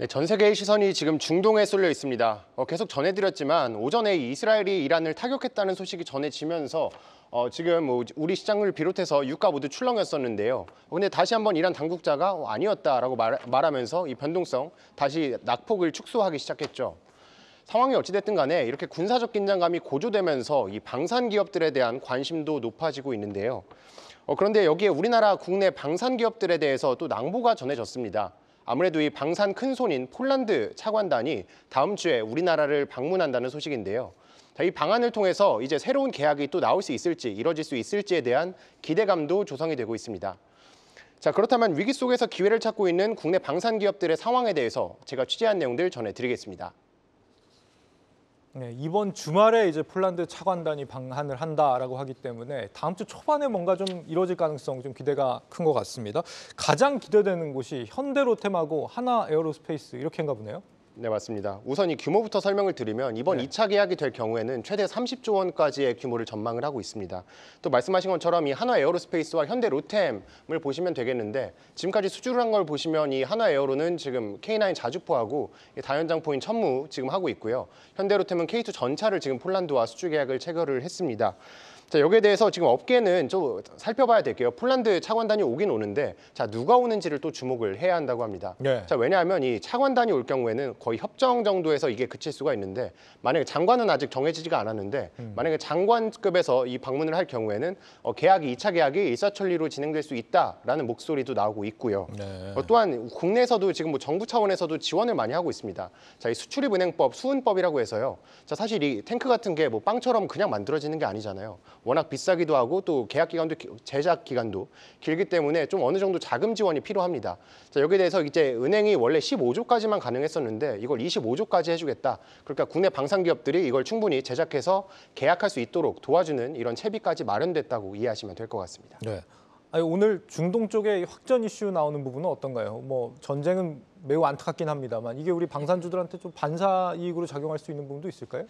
네, 전 세계의 시선이 지금 중동에 쏠려 있습니다. 어, 계속 전해드렸지만 오전에 이스라엘이 이란을 타격했다는 소식이 전해지면서 어, 지금 뭐 우리 시장을 비롯해서 유가 모두 출렁였었는데요. 어, 근데 다시 한번 이란 당국자가 어, 아니었다라고 말, 말하면서 이 변동성 다시 낙폭을 축소하기 시작했죠. 상황이 어찌됐든 간에 이렇게 군사적 긴장감이 고조되면서 이 방산 기업들에 대한 관심도 높아지고 있는데요. 어, 그런데 여기에 우리나라 국내 방산 기업들에 대해서 또 낭보가 전해졌습니다. 아무래도 이 방산 큰손인 폴란드 차관단이 다음 주에 우리나라를 방문한다는 소식인데요. 이 방안을 통해서 이제 새로운 계약이 또 나올 수 있을지 이뤄질 수 있을지에 대한 기대감도 조성이 되고 있습니다. 자 그렇다면 위기 속에서 기회를 찾고 있는 국내 방산 기업들의 상황에 대해서 제가 취재한 내용들 전해드리겠습니다. 네, 이번 주말에 이제 폴란드 차관단이 방한을 한다라고 하기 때문에 다음 주 초반에 뭔가 좀 이루어질 가능성 좀 기대가 큰 것 같습니다. 가장 기대되는 곳이 현대로템하고 하나 에어로스페이스 이렇게인가 보네요. 네, 맞습니다. 우선 이 규모부터 설명을 드리면 이번 네. 2차 계약이 될 경우에는 최대 30조 원까지의 규모를 전망을 하고 있습니다. 또 말씀하신 것처럼 이 한화 에어로스페이스와 현대 로템을 보시면 되겠는데 지금까지 수주를 한 걸 보시면 이 한화 에어로는 지금 K9 자주포하고 다연장포인 천무 지금 하고 있고요. 현대 로템은 K2 전차를 지금 폴란드와 수주 계약을 체결을 했습니다. 자, 여기에 대해서 지금 업계는 좀 살펴봐야 될게요. 폴란드 차관단이 오긴 오는데 자, 누가 오는지를 또 주목을 해야 한다고 합니다. 네. 자, 왜냐하면 이 차관단이 올 경우에는 거의 협정 정도에서 이게 그칠 수가 있는데 만약에 장관은 아직 정해지지가 않았는데 음. 만약에 장관급에서 이 방문을 할 경우에는 어, 계약이 이차 계약이 일사천리로 진행될 수 있다라는 목소리도 나오고 있고요. 네. 어, 또한 국내에서도 지금 뭐 정부 차원에서도 지원을 많이 하고 있습니다. 자, 이 수출입은행법 수은법이라고 해서요. 자, 사실 이 탱크 같은 게 뭐 빵처럼 그냥 만들어지는 게 아니잖아요. 워낙 비싸기도 하고 또 계약 기간도 제작 기간도 길기 때문에 좀 어느 정도 자금 지원이 필요합니다. 자, 여기에 대해서 이제 은행이 원래 15조까지만 가능했었는데 이걸 25조까지 해주겠다. 그러니까 국내 방산 기업들이 이걸 충분히 제작해서 계약할 수 있도록 도와주는 이런 채비까지 마련됐다고 이해하시면 될 것 같습니다. 네. 아니, 오늘 중동 쪽에 확전 이슈 나오는 부분은 어떤가요? 뭐 전쟁은 매우 안타깝긴 합니다만 이게 우리 방산주들한테 좀 반사 이익으로 작용할 수 있는 부분도 있을까요?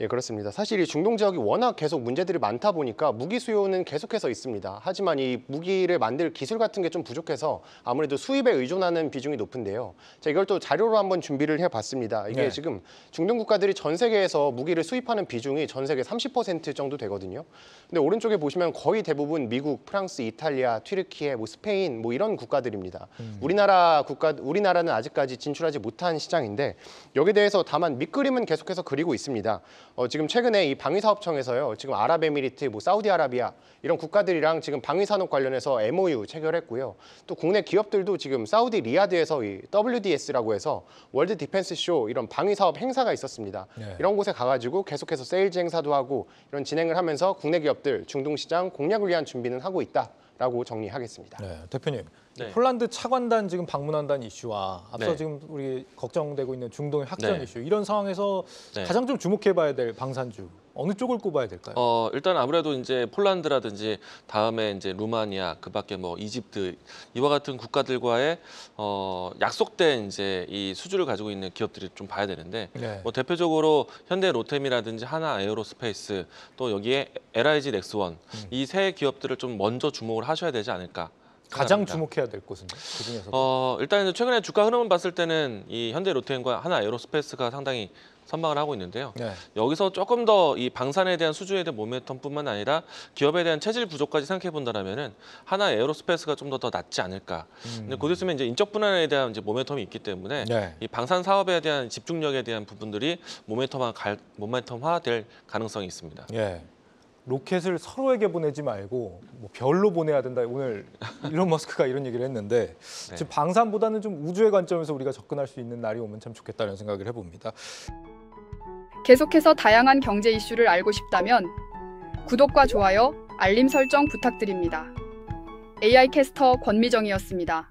예, 그렇습니다. 사실 이 중동 지역이 워낙 계속 문제들이 많다 보니까 무기 수요는 계속해서 있습니다. 하지만 이 무기를 만들 기술 같은 게 좀 부족해서 아무래도 수입에 의존하는 비중이 높은데요. 자, 이걸 또 자료로 한번 준비를 해봤습니다. 이게 네. 지금 중동 국가들이 전 세계에서 무기를 수입하는 비중이 전 세계 30% 정도 되거든요. 근데 오른쪽에 보시면 거의 대부분 미국, 프랑스, 이탈리아, 튀르키예, 뭐 스페인 뭐 이런 국가들입니다. 음. 우리나라 국가 우리나라는 아직 아직까지 진출하지 못한 시장인데 여기에 대해서 다만 밑그림은 계속해서 그리고 있습니다. 어, 지금 최근에 이 방위사업청에서요. 지금 아랍에미리트, 뭐 사우디아라비아 이런 국가들이랑 지금 방위산업 관련해서 MOU 체결했고요. 또 국내 기업들도 지금 사우디 리야드에서 이 WDS라고 해서 월드 디펜스 쇼 이런 방위사업 행사가 있었습니다. 네. 이런 곳에 가가지고 계속해서 세일즈 행사도 하고 이런 진행을 하면서 국내 기업들 중동 시장 공략을 위한 준비는 하고 있다. 라고 정리하겠습니다. 네, 대표님. 네. 폴란드 차관단 지금 방문한다는 이슈와 앞서 네. 지금 우리 걱정되고 있는 중동의 확장 네. 이슈 이런 상황에서 네. 가장 좀 주목해봐야 될 방산주 어느 쪽을 꼽아야 될까요? 어, 일단 아무래도 이제 폴란드라든지 다음에 이제 루마니아 그밖에 뭐 이집트 이와 같은 국가들과의 어, 약속된 이제 이 수주를 가지고 있는 기업들이 좀 봐야 되는데 네. 뭐 대표적으로 현대 로템이라든지 하나 에어로스페이스 또 여기에 LIG 넥스원 음. 이세 기업들을 좀 먼저 주목을 하셔야 되지 않을까. 가장 주목해야 될 곳은 그중에서 어, 일단 최근에 주가 흐름을 봤을 때는 이 현대로템과 하나 에어로스페이스가 상당히 선망을 하고 있는데요. 네. 여기서 조금 더 이 방산에 대한 수주에 대한 모멘텀뿐만 아니라 기업에 대한 체질 부족까지 생각해 본다라면은 하나 에어로스페이스가 좀 더 더 낫지 않을까. 음. 근데 곧 있으면 이제 인적 분할에 대한 이제 모멘텀이 있기 때문에 네. 이 방산 사업에 대한 집중력에 대한 부분들이 모멘텀화 갈, 모멘텀화될 가능성이 있습니다. 네. 로켓을 서로에게 보내지 말고 뭐 별로 보내야 된다. 오늘 일론 머스크가 이런 얘기를 했는데 네. 지금 방산보다는 좀 우주의 관점에서 우리가 접근할 수 있는 날이 오면 참 좋겠다는 생각을 해봅니다. 계속해서 다양한 경제 이슈를 알고 싶다면 구독과 좋아요, 알림 설정 부탁드립니다. AI 캐스터 권미정이었습니다.